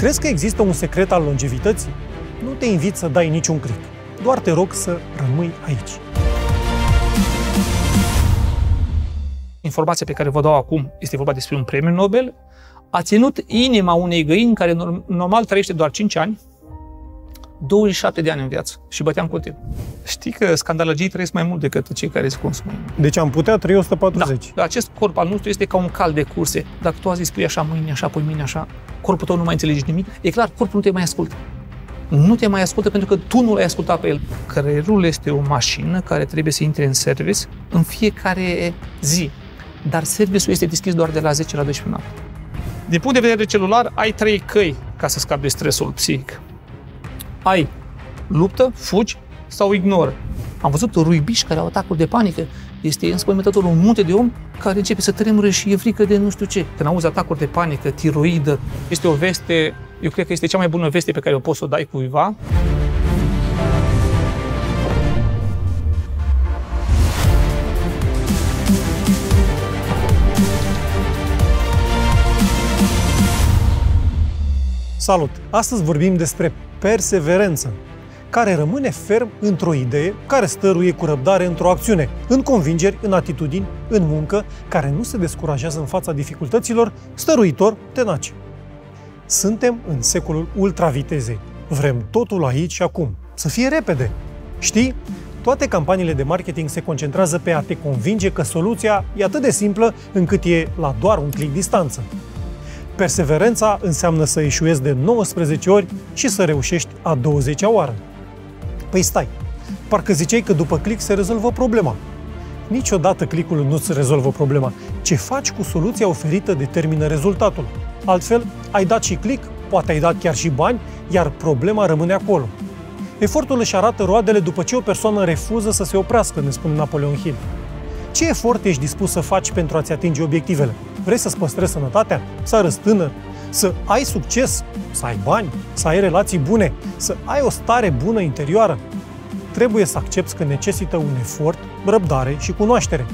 Crezi că există un secret al longevității? Nu te invit să dai niciun click. Doar te rog să rămâi aici. Informația pe care vă dau acum este vorba despre un premiu Nobel. A ținut inima unei găini care normal trăiește doar 5 ani, 27 de ani în viață și băteam continuu. Știi că scandalăgii trăiesc mai mult decât cei care se consumă. Deci am putea trăi 140. Da. Acest corp al nostru este ca un cal de curse. Dacă tu azi spui așa, mâine așa, poi mâine așa, corpul tău nu mai înțelege nimic, e clar, corpul nu te mai ascultă. Nu te mai ascultă pentru că tu nu l-ai ascultat pe el. Creierul este o mașină care trebuie să intre în service în fiecare zi. Dar serviciul este deschis doar de la 10 la 12 noapte. Din punct de vedere celular, ai trei căi ca să scapi de stresul psihic ai luptă, fugi sau ignoră. Am văzut ruibiși care au atacuri de panică. Este înspăimântător un munte de om care începe să tremure și e frică de nu știu ce. Când auzi atacuri de panică, tiroidă, este o veste, eu cred că este cea mai bună veste pe care o poți să o dai cuiva. Salut! Astăzi vorbim despre perseverență, care rămâne ferm într-o idee, care stăruie cu răbdare într-o acțiune, în convingeri, în atitudini, în muncă, care nu se descurajează în fața dificultăților, stăruitor, tenaci. Suntem în secolul ultravitezei. Vrem totul aici și acum. Să fie repede. Știi? Toate campaniile de marketing se concentrează pe a te convinge că soluția e atât de simplă încât e la doar un clic distanță. Perseverența înseamnă să eșuezi de 19 ori și să reușești a 20-a oară. Păi stai, parcă ziceai că după click se rezolvă problema. Niciodată clicul nu-ți rezolvă problema. Ce faci cu soluția oferită determină rezultatul. Altfel, ai dat și click, poate ai dat chiar și bani, iar problema rămâne acolo. Efortul își arată roadele după ce o persoană refuză să se oprească, ne spune Napoleon Hill. Ce efort ești dispus să faci pentru a-ți atinge obiectivele? Vrei să-ți păstrezi sănătatea? Să arăți tânăr? Să ai succes? Să ai bani? Să ai relații bune? Să ai o stare bună interioară? Trebuie să accepti că necesită un efort, răbdare și cunoaștere.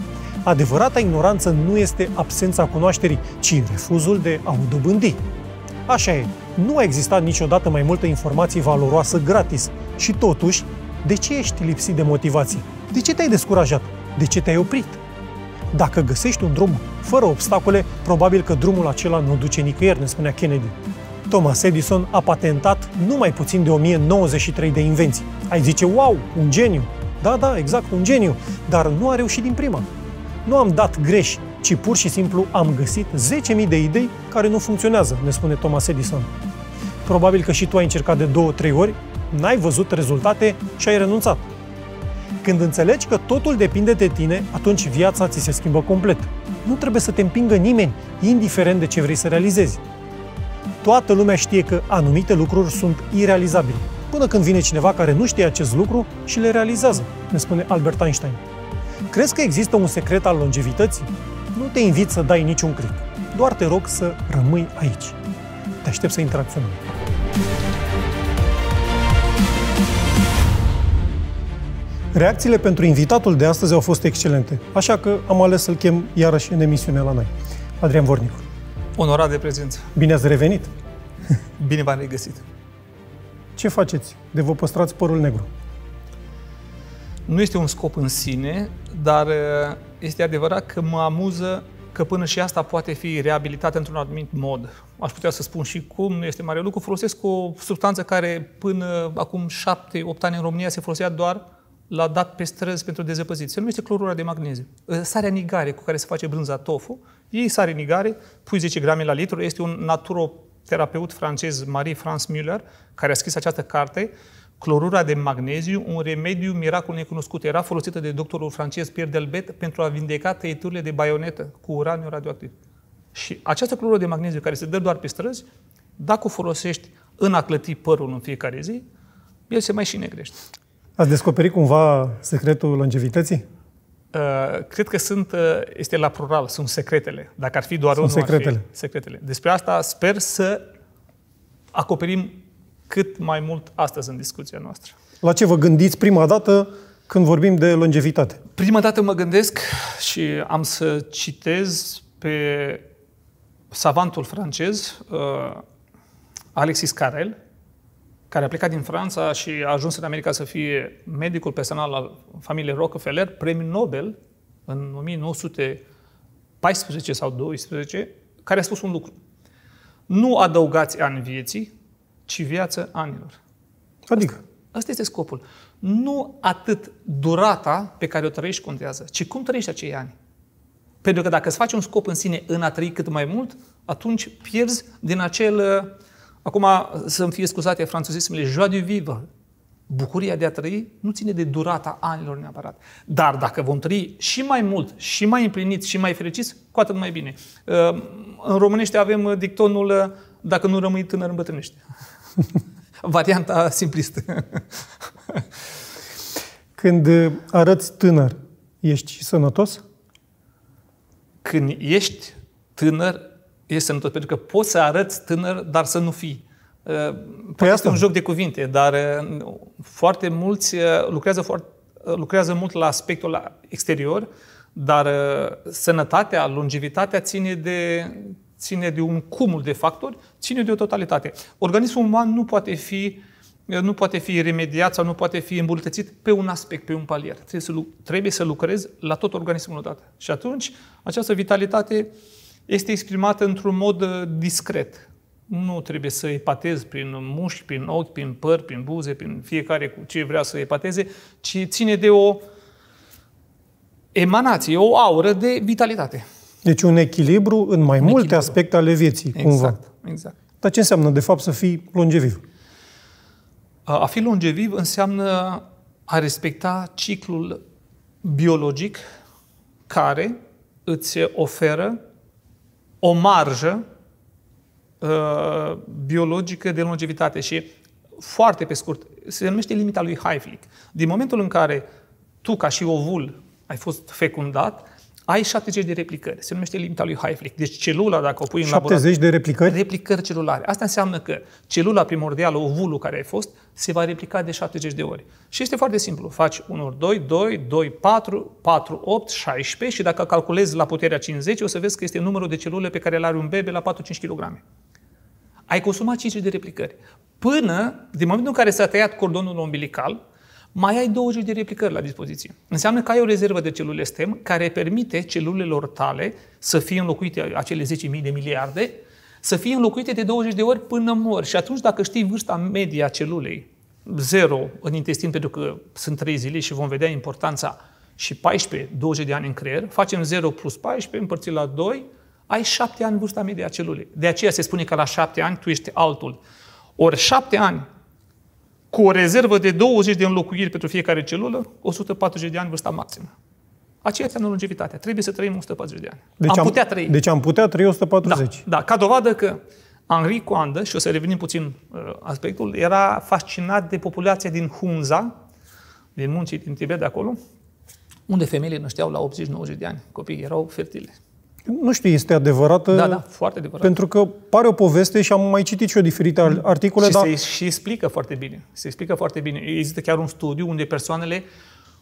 Adevărata ignoranță nu este absența cunoașterii, ci refuzul de a o dobândi. Așa e, nu a existat niciodată mai multă informație valoroasă gratis și totuși, de ce ești lipsit de motivație? De ce te-ai descurajat? De ce te-ai oprit? Dacă găsești un drum fără obstacole, probabil că drumul acela nu duce nicăieri, ne spunea Kennedy. Thomas Edison a patentat numai puțin de 1093 de invenții. Ai zice, wow, un geniu! Da, da, exact, un geniu, dar nu a reușit din prima. Nu am dat greș, ci pur și simplu am găsit 10.000 de idei care nu funcționează, ne spune Thomas Edison. Probabil că și tu ai încercat de 2-3 ori, n-ai văzut rezultate și ai renunțat. Când înțelegi că totul depinde de tine, atunci viața ți se schimbă complet. Nu trebuie să te împingă nimeni, indiferent de ce vrei să realizezi. Toată lumea știe că anumite lucruri sunt irealizabile, până când vine cineva care nu știe acest lucru și le realizează, ne spune Albert Einstein. Crezi că există un secret al longevității? Nu te invit să dai niciun click, doar te rog să rămâi aici. Te aștept să interacționăm. Reacțiile pentru invitatul de astăzi au fost excelente, așa că am ales să-l chem iarăși în emisiune la noi. Adrian Vornicu. Onorat de prezență. Bine ați revenit! Bine v-am regăsit! Ce faceți de vă păstrați părul negru? Nu este un scop în sine, dar uh, este adevărat că mă amuză că până și asta poate fi reabilitată într-un anumit mod. Aș putea să spun și cum, nu este mare lucru. Folosesc o substanță care până acum 7-8 ani în România se folosea doar l-a dat pe străzi pentru dezăpăziți. Se numește clorura de magneziu. Ă, sarea nigare cu care se face brânza tofu, ei sare nigare, pui 10 grame la litru, este un naturoterapeut francez, Marie-France Müller, care a scris această carte, Clorura de magneziu, un remediu miracol necunoscut, era folosită de doctorul francez Pierre Delbet pentru a vindeca tăieturile de baionetă cu uraniu radioactiv. Și această clorură de magneziu care se dă doar pe străzi, dacă o folosești în a clăti părul în fiecare zi, el se mai și negrește. Ați descoperit cumva secretul longevității? Uh, cred că sunt, uh, este la plural, sunt secretele. Dacă ar fi doar unul, secretele. Fi secretele. Despre asta sper să acoperim cât mai mult astăzi în discuția noastră. La ce vă gândiți prima dată când vorbim de longevitate? Prima dată mă gândesc și am să citez pe savantul francez uh, Alexis Carrel, care a plecat din Franța și a ajuns în America să fie medicul personal al familiei Rockefeller, premiu Nobel în 1914 sau 12, care a spus un lucru. Nu adăugați ani vieții, ci viață anilor. Adică? Asta, este scopul. Nu atât durata pe care o trăiești contează, ci cum trăiești acei ani. Pentru că dacă îți faci un scop în sine în a trăi cât mai mult, atunci pierzi din acel Acum, să-mi fie scuzate franțuzismele, joie de vivre, bucuria de a trăi, nu ține de durata anilor neapărat. Dar dacă vom trăi și mai mult, și mai împlinit, și mai fericiți, cu atât mai bine. Uh, în românește avem uh, dictonul, uh, dacă nu rămâi tânăr, îmbătrânești. Varianta simplistă. Când arăți tânăr, ești sănătos? Când ești tânăr, e sănătos, pentru că poți să arăți tânăr, dar să nu fii. Ă, păi este un joc de cuvinte, dar foarte mulți lucrează, foarte, lucrează mult la aspectul exterior, dar sănătatea, longevitatea ține de, ține de un cumul de factori, ține de o totalitate. Organismul uman nu poate fi nu poate fi remediat sau nu poate fi îmbunătățit pe un aspect, pe un palier. Trebuie să, trebuie să lucrezi la tot organismul odată. Și atunci, această vitalitate uh, este exprimată într-un mod uh, discret. Nu trebuie să epatezi prin mușchi, prin ochi, prin păr, prin buze, prin fiecare cu ce vrea să epateze, ci ține de o emanație, o aură de vitalitate. Deci un echilibru în mai un multe echilibru. aspecte ale vieții, exact, cumva. Exact. Dar ce înseamnă, de fapt, să fii longeviv? A fi longeviv înseamnă a respecta ciclul biologic care îți oferă o marjă uh, biologică de longevitate și foarte pe scurt, se numește limita lui Heiflich. Din momentul în care tu, ca și ovul, ai fost fecundat, ai 70 de replicări. Se numește limita lui Hayflick. Deci celula, dacă o pui în 70 laborator, de replicări? Replicări celulare. Asta înseamnă că celula primordială, ovulul care ai fost, se va replica de 70 de ori. Și este foarte simplu. Faci 1 ori 2, 2, 2, 4, 4, 8, 16 și dacă calculezi la puterea 50, o să vezi că este numărul de celule pe care le are un bebe la 4-5 kg. Ai consumat 50 de replicări. Până, din momentul în care s-a tăiat cordonul umbilical, mai ai 20 de replicări la dispoziție. Înseamnă că ai o rezervă de celule STEM care permite celulelor tale să fie înlocuite acele 10.000 de miliarde, să fie înlocuite de 20 de ori până mor. Și atunci, dacă știi vârsta medie a celulei, 0 în intestin, pentru că sunt 3 zile și vom vedea importanța, și 14, 20 de ani în creier, facem 0 plus 14 împărțit la 2, ai 7 ani vârsta medie a celulei. De aceea se spune că la 7 ani tu ești altul. Ori 7 ani cu o rezervă de 20 de înlocuiri pentru fiecare celulă, 140 de ani vârsta maximă. Aceea înseamnă longevitatea. Trebuie să trăim 140 de ani. Deci am, am putea trăi. Deci am putea trăi 140. Da, da. ca dovadă că Henri Coandă, și o să revenim puțin uh, aspectul, era fascinat de populația din Hunza, din munții din Tibet de acolo, unde femeile nășteau la 80-90 de ani. Copiii erau fertile. Nu știu, este adevărată? Da, da, foarte adevărată. Pentru că pare o poveste și am mai citit și eu diferite articole. Și dar... se și explică foarte bine. Se explică foarte bine. Există chiar un studiu unde persoanele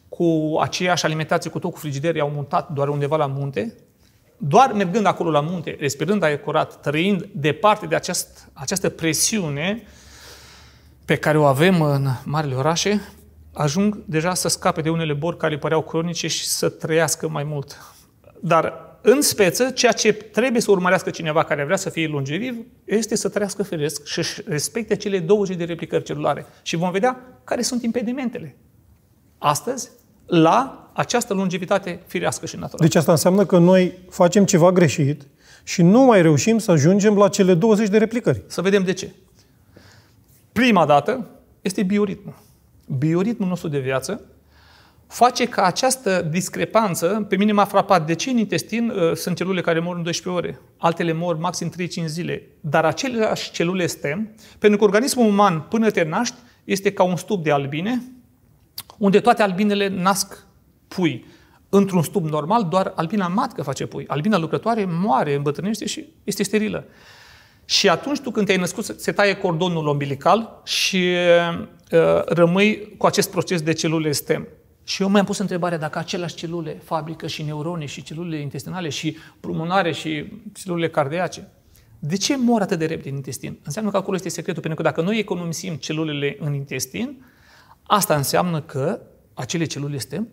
cu aceeași alimentație, cu tot cu frigidere, au mutat doar undeva la munte, doar mergând acolo la munte, respirând aer curat, trăind departe de aceast, această presiune pe care o avem în marile orașe, ajung deja să scape de unele boli care le păreau cronice și să trăiască mai mult. Dar în speță, ceea ce trebuie să urmărească cineva care vrea să fie longeviv este să trăiască firesc și respecte cele 20 de replicări celulare. Și vom vedea care sunt impedimentele. Astăzi, la această longevitate firească și naturală. Deci asta înseamnă că noi facem ceva greșit și nu mai reușim să ajungem la cele 20 de replicări. Să vedem de ce. Prima dată este bioritmul. Bioritmul nostru de viață face ca această discrepanță, pe mine m-a frapat, de ce în intestin uh, sunt celule care mor în 12 ore, altele mor maxim 3-5 zile, dar aceleași celule stem, pentru că organismul uman până te naști este ca un stup de albine, unde toate albinele nasc pui. Într-un stup normal, doar albina matcă face pui. Albina lucrătoare moare, îmbătrânește și este sterilă. Și atunci tu când te-ai născut, se taie cordonul umbilical și uh, rămâi cu acest proces de celule stem. Și eu mi-am pus întrebarea dacă aceleași celule fabrică și neuroni și celulele intestinale și pulmonare și celulele cardiace. De ce mor atât de repede în intestin? Înseamnă că acolo este secretul, pentru că dacă noi economisim celulele în intestin, asta înseamnă că acele celule STEM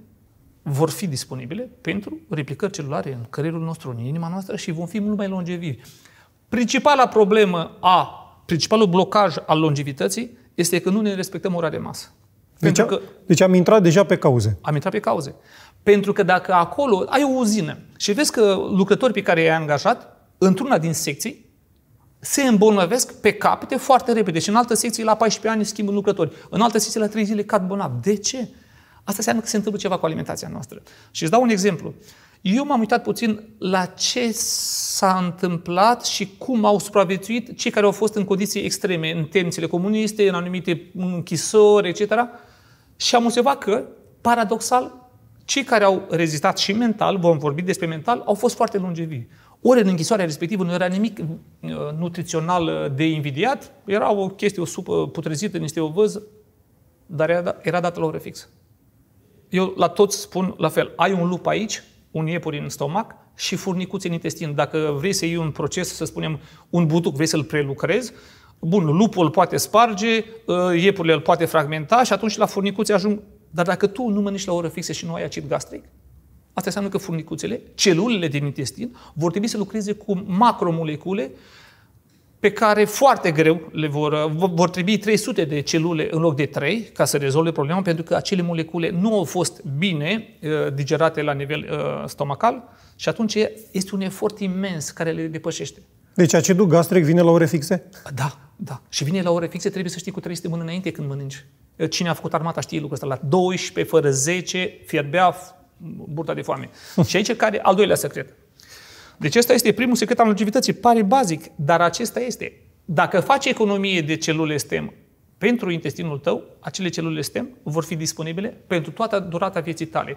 vor fi disponibile pentru replicări celulare în creierul nostru, în inima noastră și vom fi mult mai longevi. Principala problemă a, principalul blocaj al longevității este că nu ne respectăm ora de masă. Deci, că, deci am intrat deja pe cauze. Am intrat pe cauze. Pentru că dacă acolo ai o uzină și vezi că lucrătorii pe care i-ai angajat, într-una din secții, se îmbolnăvesc pe capete foarte repede. Și în altă secție, la 14 ani, schimbă lucrători. În altă secție, la 3 zile, cad bolnav. De ce? Asta înseamnă că se întâmplă ceva cu alimentația noastră. Și îți dau un exemplu. Eu m-am uitat puțin la ce s-a întâmplat și cum au supraviețuit cei care au fost în condiții extreme, în temnițele comuniste, în anumite închisori, etc. Și am observat că, paradoxal, cei care au rezistat și mental, vom vorbi despre mental, au fost foarte longevi. Ori în închisoarea respectivă nu era nimic uh, nutrițional uh, de invidiat, era o chestie, o supă putrezită, niște ovăz, dar era, da, era dată la o fixă. Eu la toți spun la fel, ai un lup aici, un iepuri în stomac și furnicuțe în intestin. Dacă vrei să iei un proces, să spunem, un butuc, vrei să-l prelucrezi, Bun, lupul îl poate sparge, ă, iepurile îl poate fragmenta și atunci la furnicuțe ajung. Dar dacă tu nu mănânci la o oră fixă și nu ai acid gastric, asta înseamnă că furnicuțele, celulele din intestin, vor trebui să lucreze cu macromolecule pe care foarte greu le vor, vor trebui 300 de celule în loc de 3 ca să rezolve problema, pentru că acele molecule nu au fost bine ă, digerate la nivel ă, stomacal și atunci este un efort imens care le depășește. Deci acidul gastric vine la ore fixe? Da, da. Și vine la ore fixe, trebuie să știi cu 300 mâini înainte când mănânci. Cine a făcut armata știe lucrul ăsta. La 12 fără 10 fierbea burta de foame. Și aici care al doilea secret. Deci ăsta este primul secret al longevității. Pare bazic, dar acesta este. Dacă faci economie de celule stem pentru intestinul tău, acele celule stem vor fi disponibile pentru toată durata vieții tale.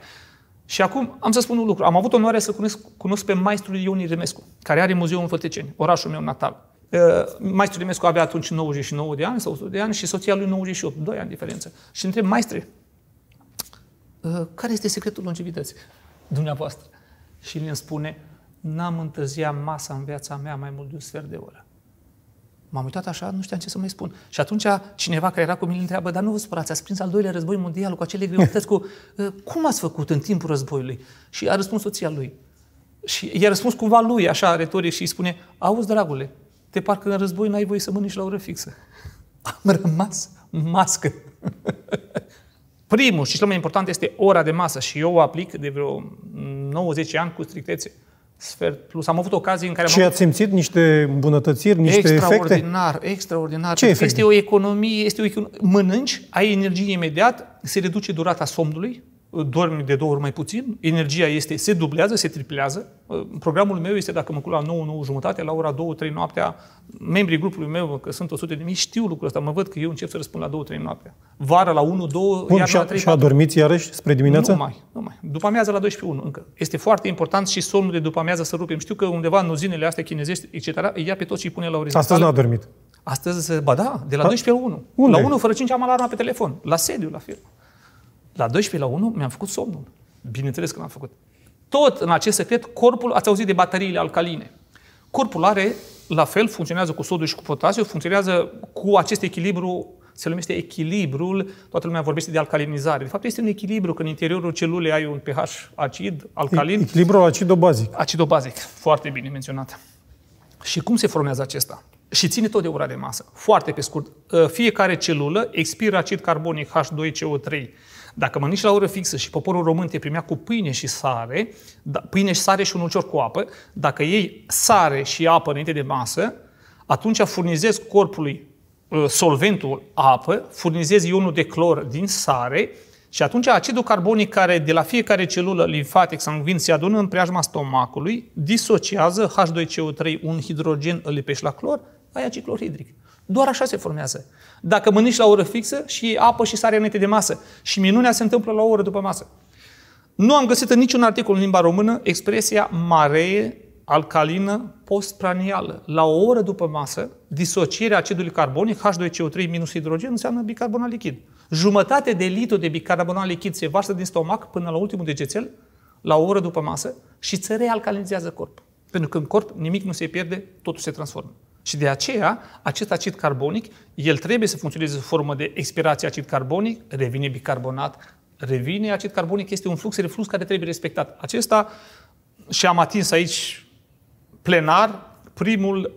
Și acum am să spun un lucru. Am avut onoarea să cunosc, cunosc pe maestrul Ion Iremescu, care are muzeul în Făteceni, orașul meu natal. Uh, maestrul Iremescu avea atunci 99 de ani sau 100 de ani și soția lui 98, 2 ani diferență. Și întreb, maestre, uh, care este secretul longevității dumneavoastră? Și mi spune, n-am întârziat masa în viața mea mai mult de un sfert de oră. M-am uitat așa, nu știam ce să mai spun. Și atunci cineva care era cu mine întreabă, dar nu vă spărați, ați prins al doilea război mondial cu acele greutăți, cu uh, cum ați făcut în timpul războiului? Și a răspuns soția lui. Și i-a răspuns cumva lui, așa, retoric, și îi spune, auzi, dragule, te parcă în război n-ai voie să mănânci la ură fixă. Am rămas mască. Primul și cel mai important este ora de masă și eu o aplic de vreo 90 ani cu strictețe sfert plus. Am avut ocazii în care... Și ați simțit niște îmbunătățiri, niște extraordinar, efecte? Extraordinar, extraordinar. Ce efecte? Este o economie, este o economie... Mănânci, ai energie imediat, se reduce durata somnului, dormi de două ori mai puțin, energia este, se dublează, se triplează. Uh, programul meu este dacă mă culc la 9, 9 jumătate, la ora 2, 3 noaptea, membrii grupului meu, că sunt 100 de mii, știu lucrul ăsta, mă văd că eu încep să răspund la 2, 3 noaptea. Vara la 1, 2, Bun, iar și la 3, și adormiți iarăși spre dimineață? Nu mai, nu mai. După amiază la 12, 1 încă. Este foarte important și somnul de după amiază să rupem. Știu că undeva în uzinele astea chinezești, etc., ia pe toți și îi pune la orizont. Astăzi nu a dormit. Astăzi, ba da, de la 12 da? la 1. Unde? La 1 fără 5 am alarma pe telefon, la sediu, la firmă. La 12 la 1 mi-am făcut somnul. Bineînțeles că l-am făcut. Tot în acest secret, corpul, ați auzit de bateriile alcaline. Corpul are, la fel, funcționează cu sodiu și cu potasiu, funcționează cu acest echilibru, se numește echilibrul, toată lumea vorbește de alcalinizare. De fapt, este un echilibru, că în interiorul celulei ai un pH acid, alcalin. Echilibrul acidobazic. Acidobazic, foarte bine menționat. Și cum se formează acesta? Și ține tot de ora de masă. Foarte pe scurt. Fiecare celulă expiră acid carbonic H2CO3 dacă mănânci la oră fixă și poporul român te primea cu pâine și sare, da, pâine și sare și un ulcior cu apă, dacă iei sare și apă înainte de masă, atunci furnizezi corpului uh, solventul apă, furnizezi ionul de clor din sare și atunci acidul carbonic care de la fiecare celulă limfatic sanguin se adună în preajma stomacului, disociază H2CO3, un hidrogen îl lipești la clor, ai acid clorhidric. Doar așa se formează. Dacă mănânci la o oră fixă și apă și sare înainte de masă. Și minunea se întâmplă la o oră după masă. Nu am găsit în niciun articol în limba română expresia maree alcalină postpranială. La o oră după masă, disocierea acidului carbonic, H2CO3 minus hidrogen, înseamnă bicarbonat lichid. Jumătate de litru de bicarbonat lichid se varsă din stomac până la ultimul degețel, la o oră după masă, și se realcalinizează corpul. Pentru că în corp nimic nu se pierde, totul se transformă. Și de aceea, acest acid carbonic, el trebuie să funcționeze sub formă de expirație acid carbonic, revine bicarbonat, revine acid carbonic, este un flux-reflux care trebuie respectat. Acesta, și am atins aici plenar, primul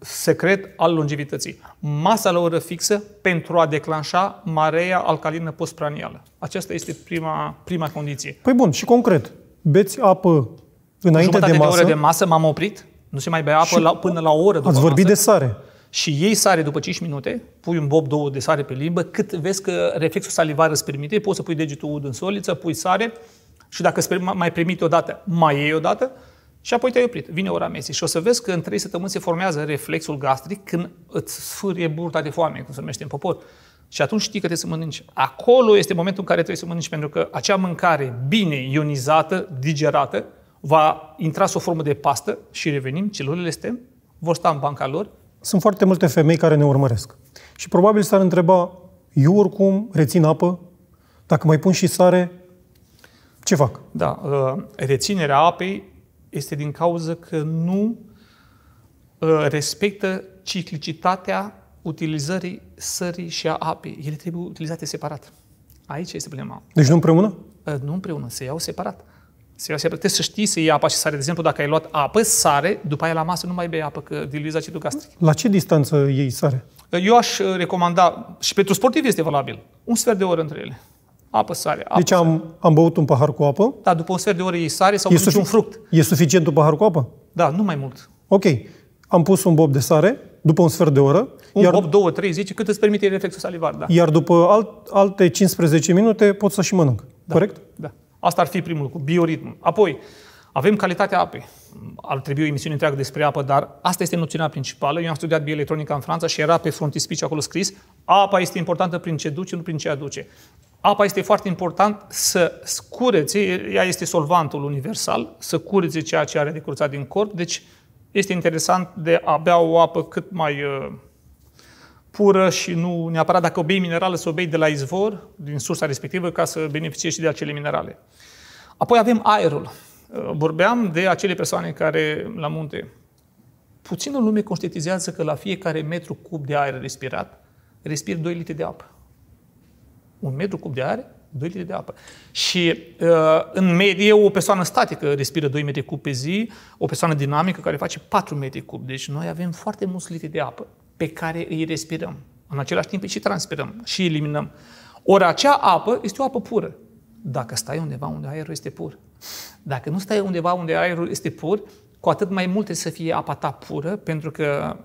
secret al longevității. Masa la oră fixă pentru a declanșa marea alcalină postpranială. Aceasta este prima, prima condiție. Păi bun, și concret, beți apă înainte de masă. de oră de masă m-am oprit, nu se mai bea apă la, până la o oră după Ați vorbit masă. de sare. Și ei sare după 5 minute, pui un bob, două de sare pe limbă, cât vezi că reflexul salivar îți permite, poți să pui degetul ud în soliță, pui sare și dacă mai permite o dată, mai iei o dată și apoi te-ai oprit. Vine ora mesei și o să vezi că în 3 săptămâni se formează reflexul gastric când îți sfârie burta de foame, cum se numește în popor. Și atunci știi că trebuie să mănânci. Acolo este momentul în care trebuie să mănânci, pentru că acea mâncare bine ionizată, digerată, va intra sub o formă de pastă și revenim, celulele STEM vor sta în banca lor. Sunt foarte multe femei care ne urmăresc și probabil s-ar întreba, eu oricum rețin apă, dacă mai pun și sare, ce fac? Da, uh, reținerea apei este din cauza că nu uh, respectă ciclicitatea utilizării sării și a apei. Ele trebuie utilizate separat. Aici este problema. Deci nu împreună? Uh, nu împreună, se iau separat. Se ia sare. Trebuie să știi să iei apa și sare. De exemplu, dacă ai luat apă, sare, după aia la masă nu mai bei apă, că diluiza acidul gastric. La ce distanță iei sare? Eu aș uh, recomanda, și pentru sportiv este valabil, un sfert de oră între ele. Apă, sare. Apă, deci am, sare. am băut un pahar cu apă? Da, după un sfert de oră iei sare sau e sufic- un fruct. E suficient un pahar cu apă? Da, nu mai mult. Ok. Am pus un bob de sare după un sfert de oră. Un iar, bob, două, trei, zici, cât îți permite reflexul salivar, da. Iar după alt, alte 15 minute pot să și mănânc, da. corect? Da. Asta ar fi primul lucru, bioritm. Apoi, avem calitatea apei. Ar trebui o emisiune întreagă despre apă, dar asta este noțiunea principală. Eu am studiat bioelectronică în Franța și era pe frontispiciu acolo scris apa este importantă prin ce duce, nu prin ce aduce. Apa este foarte important să scureți, ea este solvantul universal, să curețe ceea ce are de curățat din corp, deci este interesant de a bea o apă cât mai uh, pură și nu neapărat dacă bei minerale, să bei de la izvor, din sursa respectivă, ca să beneficiezi și de acele minerale. Apoi avem aerul. Uh, vorbeam de acele persoane care la munte. Puținul lume conștientizează că la fiecare metru cub de aer respirat, respir 2 litri de apă. Un metru cub de aer, 2 litri de apă. Și uh, în medie o persoană statică respiră 2 metri cub pe zi, o persoană dinamică care face 4 metri cub. Deci noi avem foarte mulți litri de apă pe care îi respirăm. În același timp și transpirăm și eliminăm. Ori acea apă este o apă pură. Dacă stai undeva unde aerul este pur. Dacă nu stai undeva unde aerul este pur, cu atât mai multe să fie apa ta pură, pentru că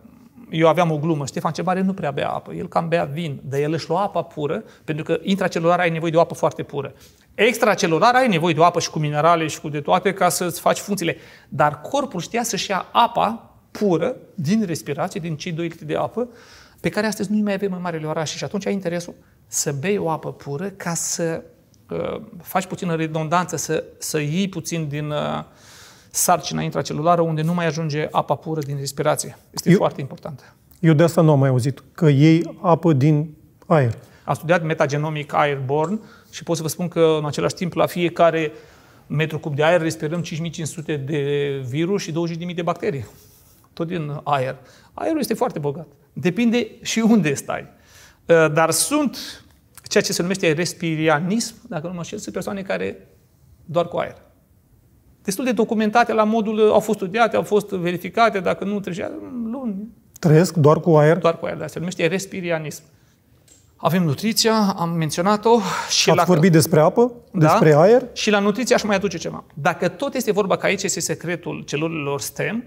eu aveam o glumă, Ștefan cel Mare nu prea bea apă, el cam bea vin, dar el își lua apa pură, pentru că intracelular ai nevoie de o apă foarte pură. Extracelular ai nevoie de o apă și cu minerale și cu de toate ca să-ți faci funcțiile. Dar corpul știa să-și ia apa pură din respirație, din cei 2 litri de apă, pe care astăzi nu mai avem în marele orașe. Și atunci ai interesul să bei o apă pură ca să uh, faci puțină redundanță, să, să iei puțin din uh, sarcina intracelulară unde nu mai ajunge apa pură din respirație. Este eu, foarte important. Eu de asta nu am mai auzit, că iei apă din aer. Am studiat metagenomic airborne și pot să vă spun că în același timp la fiecare metru cub de aer respirăm 5500 de virus și 20.000 de bacterii tot din aer. Aerul este foarte bogat. Depinde și unde stai. Uh, dar sunt ceea ce se numește respirianism, dacă nu mă știu, sunt persoane care doar cu aer. Destul de documentate la modul, uh, au fost studiate, au fost verificate, dacă nu trecea, luni. Trăiesc doar cu aer? Doar cu aer, da, se numește respirianism. Avem nutriția, am menționat-o. Și Ați la... vorbit despre apă, da. despre da? aer? Și la nutriție aș mai aduce ceva. Dacă tot este vorba că aici este secretul celulelor STEM,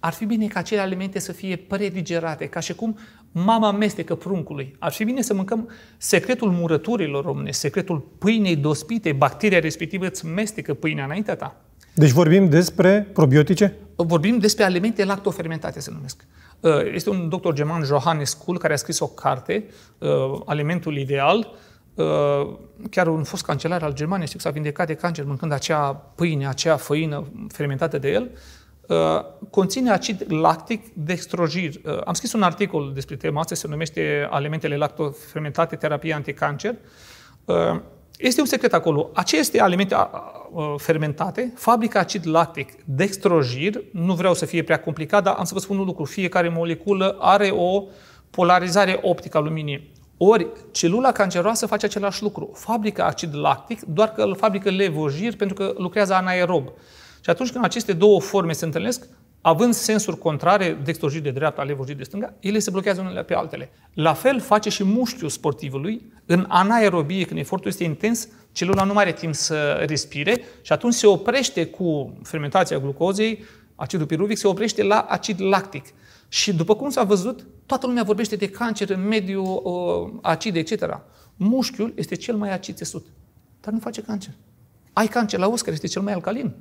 ar fi bine ca acele alimente să fie predigerate, ca și cum mama amestecă pruncului. Ar fi bine să mâncăm secretul murăturilor române, secretul pâinei dospite, bacteria respectivă îți mestecă pâinea înaintea ta. Deci vorbim despre probiotice? Vorbim despre alimente lactofermentate, se numesc. Uh, este un doctor german, Johannes Kuhl, care a scris o carte, uh, Alimentul Ideal, uh, chiar un fost cancelar al Germaniei, știu, s-a vindecat de cancer mâncând acea pâine, acea făină fermentată de el, Uh, conține acid lactic dextrogir. Uh, am scris un articol despre tema asta, se numește Alimentele lactofermentate, terapia anticancer. Uh, este un secret acolo. Aceste alimente fermentate fabrică acid lactic dextrogir. Nu vreau să fie prea complicat, dar am să vă spun un lucru. Fiecare moleculă are o polarizare optică a luminii. Ori, celula canceroasă face același lucru. Fabrică acid lactic, doar că îl fabrică levojir pentru că lucrează anaerob. Și atunci când aceste două forme se întâlnesc, având sensuri contrare, dextrojit de dreapta, levojit de stânga, ele se blochează unele pe altele. La fel face și mușchiul sportivului în anaerobie, când efortul este intens, celula nu mai are timp să respire și atunci se oprește cu fermentația glucozei, acidul piruvic se oprește la acid lactic. Și după cum s-a văzut, toată lumea vorbește de cancer în mediul uh, acid, etc. Mușchiul este cel mai acid țesut, dar nu face cancer. Ai cancer la os, care este cel mai alcalin.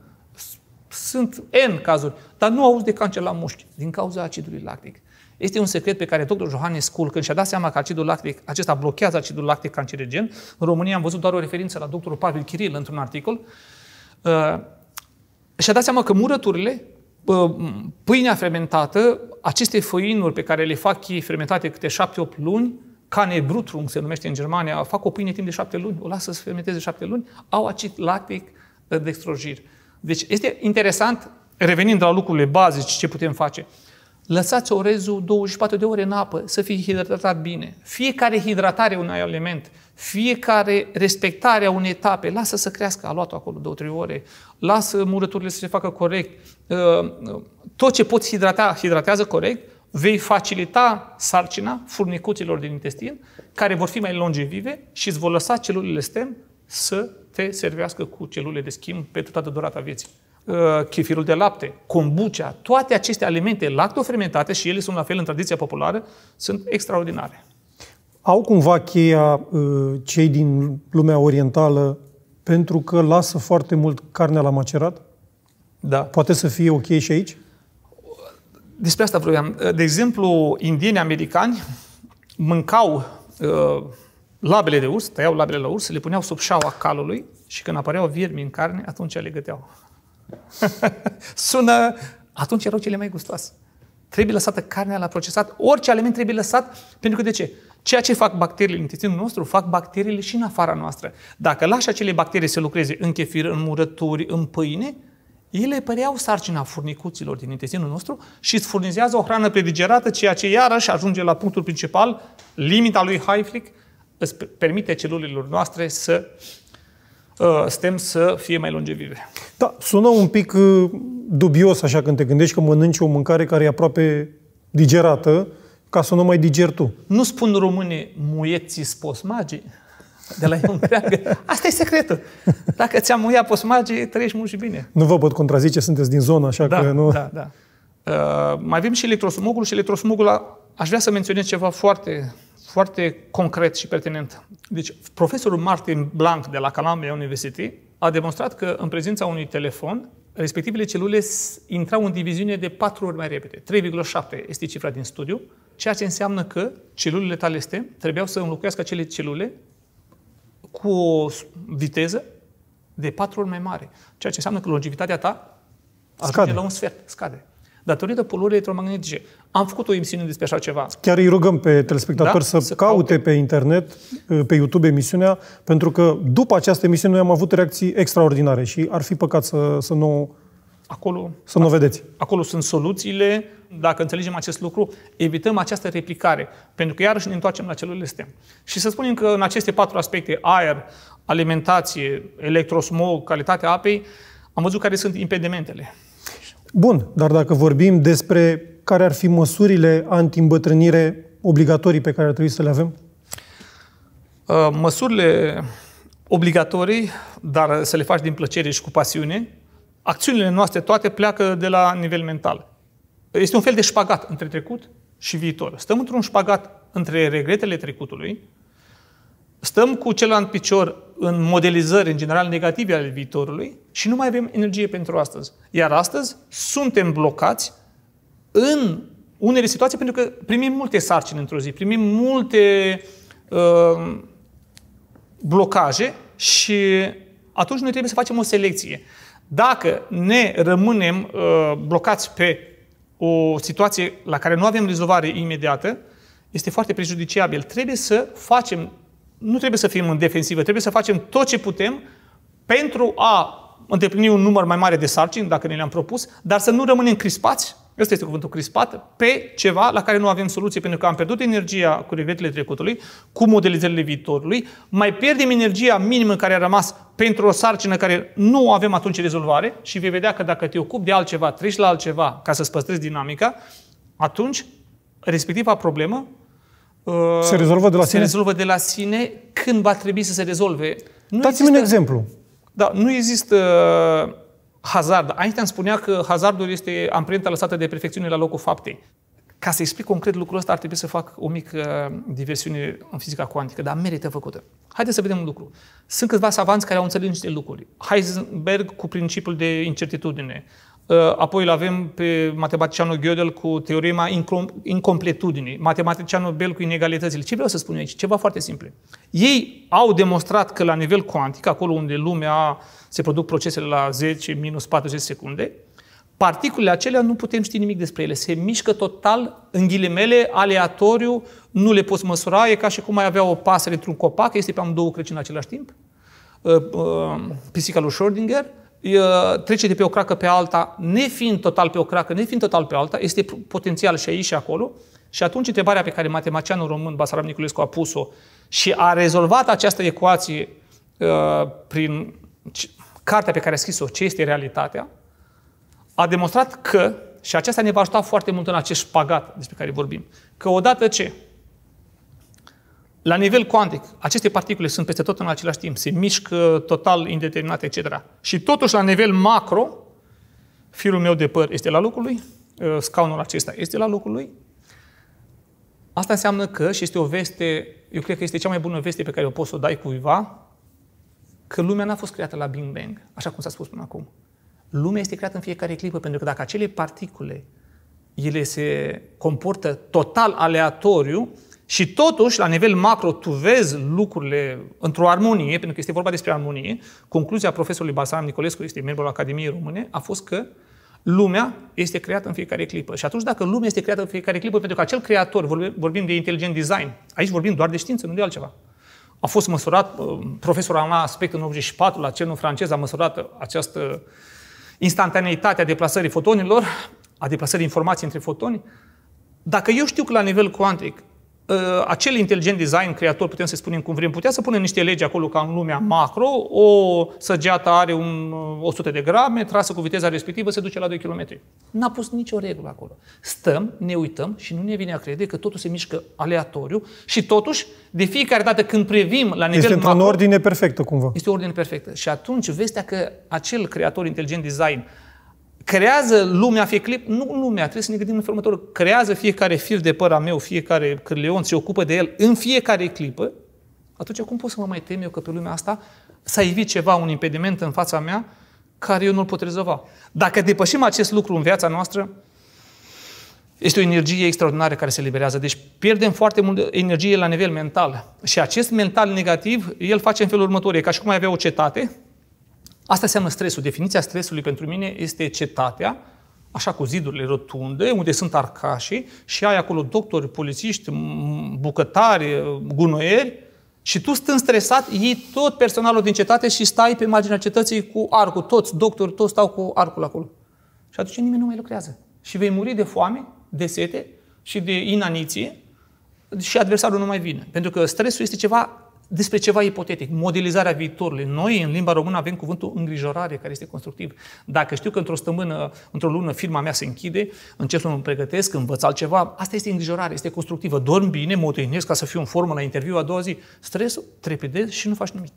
Sunt N cazuri, dar nu auzi de cancer la mușchi din cauza acidului lactic. Este un secret pe care dr. Johannes Kuhl, când și-a dat seama că acidul lactic, acesta blochează acidul lactic cancerigen, în România am văzut doar o referință la dr. Pavel Chiril într-un articol, uh, și-a dat seama că murăturile, uh, pâinea fermentată, aceste făinuri pe care le fac ei fermentate câte 7-8 luni, brutrung se numește în Germania, fac o pâine timp de șapte luni, o lasă să fermenteze șapte luni, au acid lactic uh, de extrojiri. Deci este interesant, revenind la lucrurile bazice, ce putem face. Lăsați orezul 24 de ore în apă să fie hidratat bine. Fiecare hidratare a unui aliment, fiecare respectare a unei etape, lasă să crească aluatul acolo 2-3 ore, lasă murăturile să se facă corect. Uh, tot ce poți hidrata, hidratează corect, vei facilita sarcina furnicuților din intestin, care vor fi mai longevive și îți vor lăsa celulele stem să te servească cu celule de schimb pentru toată durata vieții. Uh, chefirul de lapte, kombucha, toate aceste alimente lactofermentate, și ele sunt la fel în tradiția populară, sunt extraordinare. Au cumva cheia uh, cei din lumea orientală pentru că lasă foarte mult carnea la macerat? Da. Poate să fie ok și aici? Despre asta vreau. De exemplu, indienii americani mâncau uh, labele de urs, tăiau labele la urs, le puneau sub șaua calului și când apăreau viermi în carne, atunci le găteau. Sună... Atunci erau cele mai gustoase. Trebuie lăsată carnea la procesat. Orice aliment trebuie lăsat, pentru că de ce? Ceea ce fac bacteriile în intestinul nostru, fac bacteriile și în afara noastră. Dacă lași acele bacterii să lucreze în chefir, în murături, în pâine, ele păreau sarcina furnicuților din intestinul nostru și îți furnizează o hrană predigerată, ceea ce iarăși ajunge la punctul principal, limita lui Hayflick, îți permite celulelor noastre să uh, stem să fie mai longevive. Da, sună un pic uh, dubios așa când te gândești că mănânci o mâncare care e aproape digerată, ca să nu mai digeri tu. Nu spun românii muieții posmagii de la eu Asta e secretul. Dacă ți-am muiat posmagii, trăiești mult și bine. Nu vă pot contrazice, sunteți din zonă, așa da, că nu... Da, da. Uh, mai avem și electrosmogul și electrosmogul, a... aș vrea să menționez ceva foarte foarte concret și pertinent. Deci, profesorul Martin Blanc de la Columbia University a demonstrat că în prezența unui telefon, respectivele celule intrau în diviziune de 4 ori mai repede. 3,7 este cifra din studiu, ceea ce înseamnă că celulele este trebuiau să înlocuiască acele celule cu o viteză de 4 ori mai mare, ceea ce înseamnă că longevitatea ta scade. ajunge la un sfert, scade datorită poluării electromagnetice. Am făcut o emisiune despre așa ceva. Chiar îi rugăm pe telespectatori da? să, să caute, pe internet, pe YouTube emisiunea, pentru că după această emisiune noi am avut reacții extraordinare și ar fi păcat să, să nu Acolo, să nu da. vedeți. Acolo sunt soluțiile. Dacă înțelegem acest lucru, evităm această replicare. Pentru că iarăși ne întoarcem la celulele STEM. Și să spunem că în aceste patru aspecte, aer, alimentație, electrosmog, calitatea apei, am văzut care sunt impedimentele. Bun, dar dacă vorbim despre care ar fi măsurile anti-îmbătrânire obligatorii pe care ar trebui să le avem? Uh, măsurile obligatorii, dar să le faci din plăcere și cu pasiune, acțiunile noastre toate pleacă de la nivel mental. Este un fel de șpagat între trecut și viitor. Stăm într-un șpagat între regretele trecutului stăm cu celălalt picior în modelizări, în general, negative ale viitorului și nu mai avem energie pentru astăzi. Iar astăzi suntem blocați în unele situații pentru că primim multe sarcini într-o zi, primim multe uh, blocaje și atunci noi trebuie să facem o selecție. Dacă ne rămânem uh, blocați pe o situație la care nu avem rezolvare imediată, este foarte prejudiciabil. Trebuie să facem nu trebuie să fim în defensivă, trebuie să facem tot ce putem pentru a îndeplini un număr mai mare de sarcini, dacă ne le-am propus, dar să nu rămânem crispați, ăsta este cuvântul crispat, pe ceva la care nu avem soluție, pentru că am pierdut energia cu revetele trecutului, cu modelizările viitorului, mai pierdem energia minimă care a rămas pentru o sarcină care nu avem atunci rezolvare și vei vedea că dacă te ocupi de altceva, treci la altceva ca să-ți păstrezi dinamica, atunci respectiva problemă Uh, se rezolvă de la se sine? Se rezolvă de la sine când va trebui să se rezolve. Nu Dați-mi un exemplu. Da, nu există uh, hazard. Einstein spunea că hazardul este amprenta lăsată de perfecțiune la locul faptei. Ca să explic concret lucrul ăsta, ar trebui să fac o mică uh, diversiune în fizica cuantică, dar merită făcută. Haideți să vedem un lucru. Sunt câțiva savanți care au înțeles niște lucruri. Heisenberg cu principiul de incertitudine, Ă, apoi îl avem pe matematicianul Gödel cu teorema incompletudinii, matematicianul Bell cu inegalitățile. Ce vreau să spun aici? Ceva foarte simplu. Ei au demonstrat că la nivel cuantic, acolo unde lumea se produc procesele la 10 minus 40 secunde, particulele acelea nu putem ști nimic despre ele. Se mișcă total, în ghilimele, aleatoriu, nu le poți măsura, e ca și cum ai avea o pasăre într-un copac, este pe amândouă crăci în același timp, ă, ă, pisica lui Schrödinger, trece de pe o cracă pe alta, nefiind total pe o cracă, nefiind total pe alta, este potențial și aici și acolo. Și atunci întrebarea pe care matematicianul român Basarab Niculescu a pus-o și a rezolvat această ecuație uh, prin cartea pe care a scris-o, ce este realitatea, a demonstrat că, și aceasta ne va ajuta foarte mult în acest pagat despre care vorbim, că odată ce la nivel cuantic, aceste particule sunt peste tot în același timp, se mișcă total indeterminate, etc. Și totuși, la nivel macro, firul meu de păr este la locul lui, uh, scaunul acesta este la locul lui. Asta înseamnă că, și este o veste, eu cred că este cea mai bună veste pe care o poți să o dai cuiva, că lumea n-a fost creată la Big Bang, așa cum s-a spus până acum. Lumea este creată în fiecare clipă, pentru că dacă acele particule ele se comportă total aleatoriu, și totuși, la nivel macro, tu vezi lucrurile într-o armonie, pentru că este vorba despre armonie. Concluzia profesorului Basaram Nicolescu, este membru al Academiei Române, a fost că lumea este creată în fiecare clipă. Și atunci, dacă lumea este creată în fiecare clipă, pentru că acel creator, vorbim de inteligent design, aici vorbim doar de știință, nu de altceva. A fost măsurat, uh, profesorul Alain Aspect în 84, la cernul francez, a măsurat această instantaneitate a deplasării fotonilor, a deplasării informației între fotoni. Dacă eu știu că la nivel cuantic Uh, acel inteligent design creator, putem să spunem cum vrem, putea să punem niște legi acolo ca în lumea macro, o săgeată are un 100 uh, de grame, trasă cu viteza respectivă, se duce la 2 km. N-a pus nicio regulă acolo. Stăm, ne uităm și nu ne vine a crede că totul se mișcă aleatoriu și totuși, de fiecare dată când privim la nivel este macro... Este într-o ordine perfectă, cumva. Este o ordine perfectă. Și atunci, vestea că acel creator inteligent design creează lumea clip, nu lumea, trebuie să ne gândim în felul următor, creează fiecare fir de păr a meu, fiecare cârleon se ocupă de el în fiecare clipă, atunci cum pot să mă mai tem eu că pe lumea asta s-a evit ceva, un impediment în fața mea care eu nu-l pot rezolva? Dacă depășim acest lucru în viața noastră, este o energie extraordinară care se liberează. Deci pierdem foarte mult energie la nivel mental. Și acest mental negativ, el face în felul următor. E ca și cum ai avea o cetate Asta înseamnă stresul. Definiția stresului pentru mine este cetatea, așa cu zidurile rotunde, unde sunt arcașii și ai acolo doctori, polițiști, bucătari, gunoieri și tu stând stresat, iei tot personalul din cetate și stai pe marginea cetății cu arcul. Toți doctori, toți stau cu arcul acolo. Și atunci nimeni nu mai lucrează. Și vei muri de foame, de sete și de inaniție și adversarul nu mai vine. Pentru că stresul este ceva despre ceva ipotetic, modelizarea viitorului. Noi, în limba română, avem cuvântul îngrijorare, care este constructiv. Dacă știu că într-o săptămână, într-o lună, firma mea se închide, încep să mă pregătesc, învăț altceva, asta este îngrijorare, este constructivă. Dorm bine, mă odihnesc ca să fiu în formă la interviu a doua zi. Stresul, trepidez și nu faci nimic.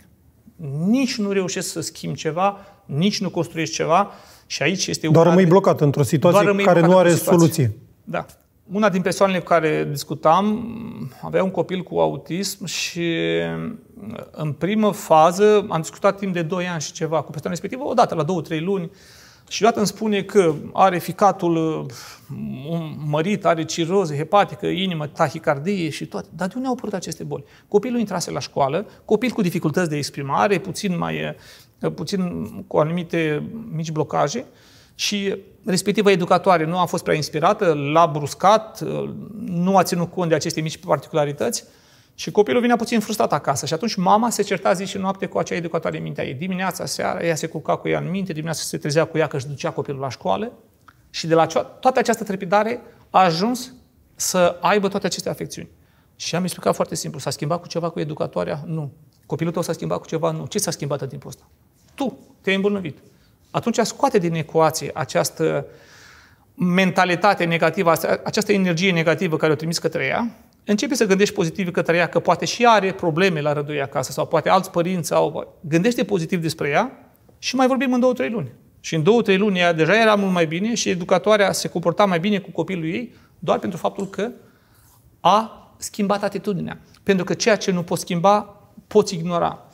Nici nu reușesc să schimb ceva, nici nu construiești ceva și aici este... Doar rămâi blocat într-o situație care nu are soluție. Da. Una din persoanele cu care discutam avea un copil cu autism și în primă fază am discutat timp de 2 ani și ceva cu persoana respectivă, dată la 2-3 luni, și odată îmi spune că are ficatul mărit, are ciroză hepatică, inimă, tahicardie și toate. Dar de unde au apărut aceste boli? Copilul intrase la școală, copil cu dificultăți de exprimare, puțin mai puțin cu anumite mici blocaje, și respectiva educatoare nu a fost prea inspirată, l-a bruscat, nu a ținut cont de aceste mici particularități și copilul vine puțin frustrat acasă și atunci mama se certa zi și noapte cu acea educatoare în mintea ei. Dimineața, seara, ea se culca cu ea în minte, dimineața se trezea cu ea că își ducea copilul la școală și de la toată această trepidare a ajuns să aibă toate aceste afecțiuni. Și am explicat foarte simplu, s-a schimbat cu ceva cu educatoarea? Nu. Copilul tău s-a schimbat cu ceva? Nu. Ce s-a schimbat în timpul ăsta? Tu te-ai îmbolnăvit atunci scoate din ecuație această mentalitate negativă, această energie negativă care o trimis către ea, începe să gândești pozitiv către ea, că poate și are probleme la rădui acasă, sau poate alți părinți, sau gândește pozitiv despre ea și mai vorbim în două, trei luni. Și în două, trei luni ea deja era mult mai bine și educatoarea se comporta mai bine cu copilul ei doar pentru faptul că a schimbat atitudinea. Pentru că ceea ce nu poți schimba, poți ignora.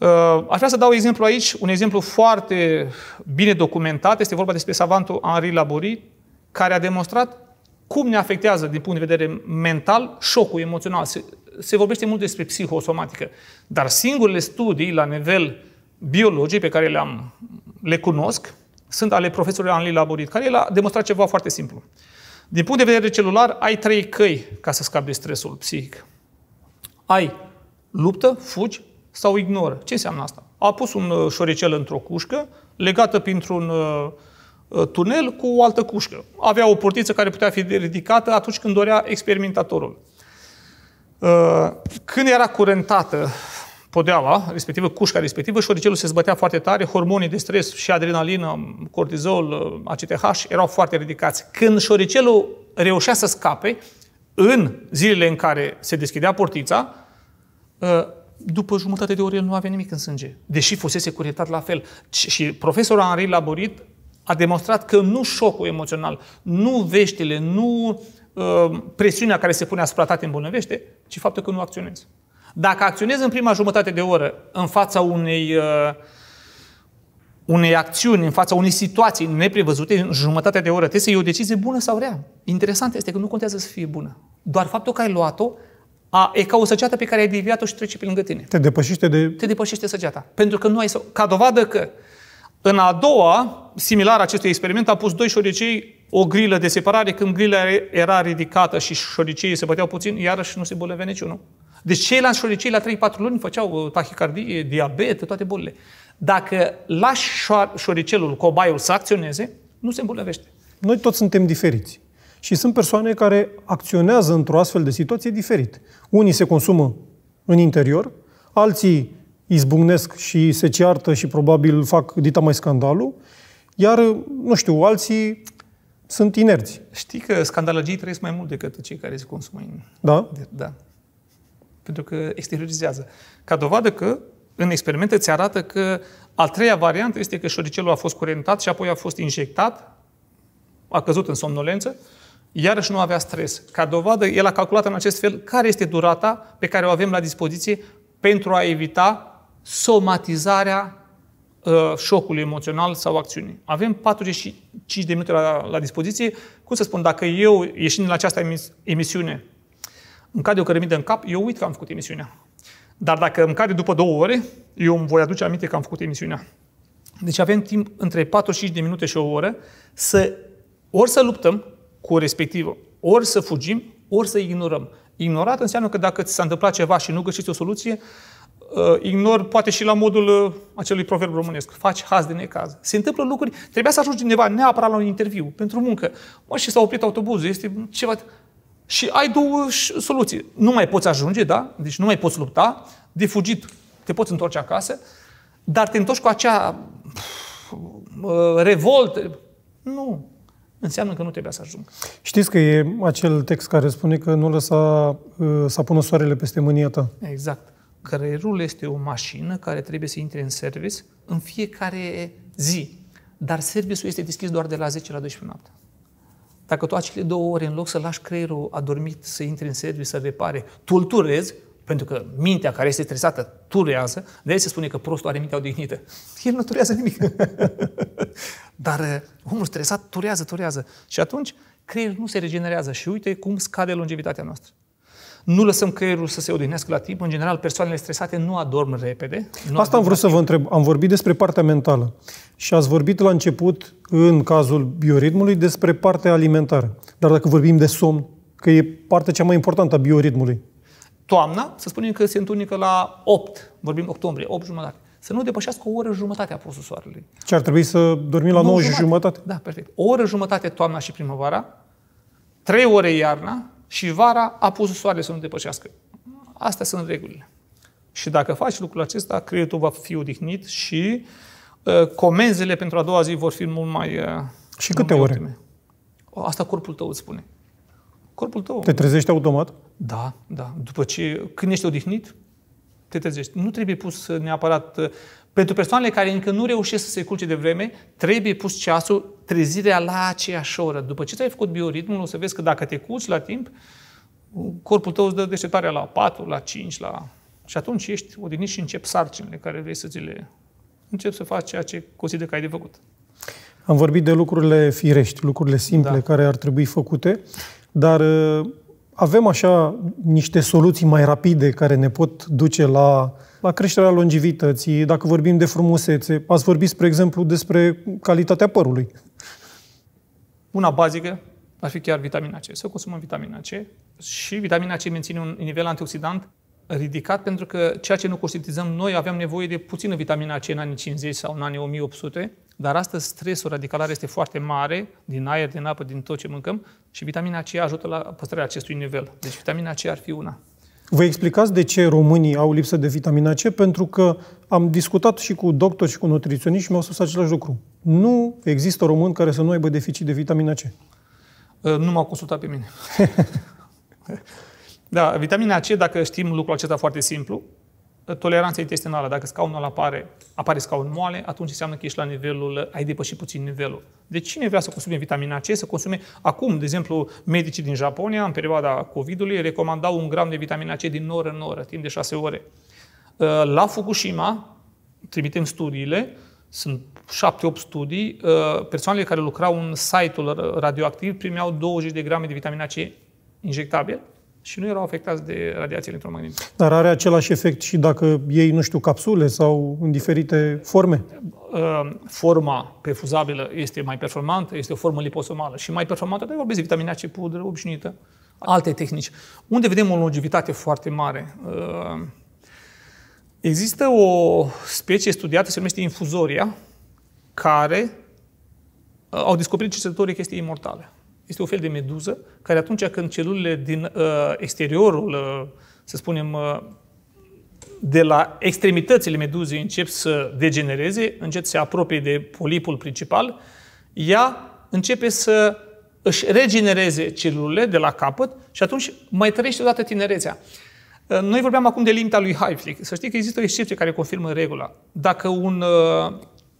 Uh, aș vrea să dau exemplu aici, un exemplu foarte bine documentat, este vorba despre savantul Henri Laborie, care a demonstrat cum ne afectează din punct de vedere mental șocul emoțional. Se, se vorbește mult despre psihosomatică, dar singurele studii la nivel biologic pe care le-am, le cunosc sunt ale profesorului Henri Laborie, care el a demonstrat ceva foarte simplu. Din punct de vedere celular, ai trei căi ca să scapi de stresul psihic. Ai luptă, fugi sau ignoră. Ce înseamnă asta? A pus un uh, șoricel într-o cușcă, legată printr-un uh, uh, tunel cu o altă cușcă. Avea o portiță care putea fi ridicată atunci când dorea experimentatorul. Când era curentată podeaua, respectivă cușca respectivă, șoricelul se zbătea foarte tare, hormonii de stres și adrenalină, cortizol, ACTH erau foarte ridicați. Când șoricelul reușea să scape, în zilele în care se deschidea portița, după jumătate de oră el nu avea nimic în sânge, deși fusese curietat la fel. Și profesorul Henri Laborit a demonstrat că nu șocul emoțional, nu veștile, nu uh, presiunea care se pune asupra ta te îmbolnăvește, ci faptul că nu acționezi. Dacă acționezi în prima jumătate de oră în fața unei, uh, unei acțiuni, în fața unei situații neprevăzute, în jumătate de oră, trebuie să iei o decizie bună sau rea. Interesant este că nu contează să fie bună. Doar faptul că ai luat-o a, e ca o săgeată pe care ai deviat-o și trece pe lângă tine. Te depășește de... Te depășește săgeata. Pentru că nu ai... Ca dovadă că în a doua, similar acestui experiment, a pus doi șoricei o grilă de separare, când grila era ridicată și șoriceii se băteau puțin, iarăși nu se bolnăvea niciunul. Deci ceilalți șoricei la 3-4 luni făceau uh, tahicardie, diabet, toate bolile. Dacă lași șoricelul, cobaiul să acționeze, nu se îmbolnăvește. Noi toți suntem diferiți. Și sunt persoane care acționează într-o astfel de situație diferit. Unii se consumă în interior, alții izbucnesc și se ceartă și probabil fac dita mai scandalul, iar, nu știu, alții sunt inerți. Știi că scandalăgii trăiesc mai mult decât cei care se consumă în... Da? Da. Pentru că exteriorizează. Ca dovadă că în experimente ți arată că a treia variantă este că șoricelul a fost curentat și apoi a fost injectat, a căzut în somnolență iarăși nu avea stres. Ca dovadă, el a calculat în acest fel care este durata pe care o avem la dispoziție pentru a evita somatizarea uh, șocului emoțional sau acțiunii. Avem 45 de minute la, la dispoziție. Cum să spun, dacă eu, ieșind la această emis- emisiune, îmi cade o cărămidă în cap, eu uit că am făcut emisiunea. Dar dacă îmi cade după două ore, eu îmi voi aduce aminte că am făcut emisiunea. Deci avem timp între 45 de minute și o oră să ori să luptăm cu respectivă. Ori să fugim, ori să ignorăm. Ignorat înseamnă că dacă ți s-a întâmplat ceva și nu găsiți o soluție, uh, ignor poate și la modul uh, acelui proverb românesc. Faci haz de necaz. Se întâmplă lucruri, trebuia să ajungi undeva neapărat la un interviu, pentru muncă. Mă, și s-a oprit autobuzul, este ceva... Și ai două soluții. Nu mai poți ajunge, da? Deci nu mai poți lupta, de fugit te poți întoarce acasă, dar te întorci cu acea uh, revoltă. Nu înseamnă că nu trebuia să ajungă. Știți că e acel text care spune că nu lăsa uh, să pună soarele peste mânia ta. Exact. Creierul este o mașină care trebuie să intre în service în fiecare zi. Dar serviciul este deschis doar de la 10 la 12 noapte. Dacă tu acele două ore, în loc să lași creierul adormit să intre în serviciu, să repare, tu îl turezi, pentru că mintea care este stresată turează, de se spune că prostul are mintea odihnită. El nu turează nimic. Dar eh, omul stresat turează, turează. Și atunci creierul nu se regenerează și uite cum scade longevitatea noastră nu lăsăm creierul să se odihnească la timp. În general, persoanele stresate nu adorm repede. Nu Asta am vrut să vă întreb. Am vorbit despre partea mentală și ați vorbit la început, în cazul bioritmului, despre partea alimentară. Dar dacă vorbim de somn, că e partea cea mai importantă a bioritmului, toamna, să spunem că se întunecă la 8, vorbim octombrie, 8 jumătate, să nu depășească o oră jumătate apusul soarelui. Ce ar trebui să dormim la 9, 9 jumătate. jumătate? Da, perfect. O oră jumătate toamna și primăvara, 3 ore iarna și vara apusul soarelui să nu depășească. Astea sunt regulile. Și dacă faci lucrul acesta, creierul va fi odihnit și uh, comenzile pentru a doua zi vor fi mult mai uh, Și câte mai ore? Optime. Asta corpul tău îți spune. Corpul tău. Te trezești automat? Da, da. După ce, când ești odihnit, te trezești. Nu trebuie pus neapărat... Uh, pentru persoanele care încă nu reușesc să se culce de vreme, trebuie pus ceasul, trezirea la aceeași oră. După ce ți-ai făcut bioritmul, o să vezi că dacă te culci la timp, corpul tău îți dă deșteptarea la 4, la 5, la... Și atunci ești odihnit și începi sarcinile care vrei să ți le... Începi să faci ceea ce consider că ai de făcut. Am vorbit de lucrurile firești, lucrurile simple da. care ar trebui făcute, dar uh, avem așa niște soluții mai rapide care ne pot duce la, la creșterea longevității, dacă vorbim de frumusețe. Ați vorbit, spre exemplu, despre calitatea părului. Una bazică ar fi chiar vitamina C. Să consumăm vitamina C și vitamina C menține un nivel antioxidant ridicat pentru că ceea ce nu conștientizăm noi aveam nevoie de puțină vitamina C în anii 50 sau în anii 1800 dar astăzi stresul radicalar este foarte mare, din aer, din apă, din tot ce mâncăm, și vitamina C ajută la păstrarea acestui nivel. Deci vitamina C ar fi una. Vă explicați de ce românii au lipsă de vitamina C? Pentru că am discutat și cu doctori și cu nutriționiști și mi-au spus același lucru. Nu există român care să nu aibă deficit de vitamina C. Uh, nu m-au consultat pe mine. da, vitamina C, dacă știm lucrul acesta foarte simplu, toleranța intestinală. Dacă scaunul apare, apare scaun moale, atunci înseamnă că ești la nivelul, ai depășit puțin nivelul. Deci cine vrea să consume vitamina C, să consume acum, de exemplu, medicii din Japonia, în perioada COVID-ului, recomandau un gram de vitamina C din oră în oră, timp de șase ore. Uh, la Fukushima, trimitem studiile, sunt 7-8 studii, uh, persoanele care lucrau în site-ul radioactiv primeau 20 de grame de vitamina C injectabil și nu erau afectați de radiații electromagnetice. Dar are același efect și dacă ei, nu știu, capsule sau în diferite forme? Ehm, forma prefuzabilă este mai performantă, este o formă liposomală și mai performantă, dar vorbesc de vitamina C pudră obișnuită, alte tehnici. Unde vedem o longevitate foarte mare? Ehm, există o specie studiată, se numește infuzoria, care au descoperit cercetătorii că este imortală este un fel de meduză care atunci când celulele din uh, exteriorul, uh, să spunem, uh, de la extremitățile meduzei încep să degenereze, încep să se apropie de polipul principal, ea începe să își regenereze celulele de la capăt și atunci mai trăiește odată tinerețea. Uh, noi vorbeam acum de limita lui Hayflick. Să știți că există o excepție care confirmă regula. Dacă un, uh,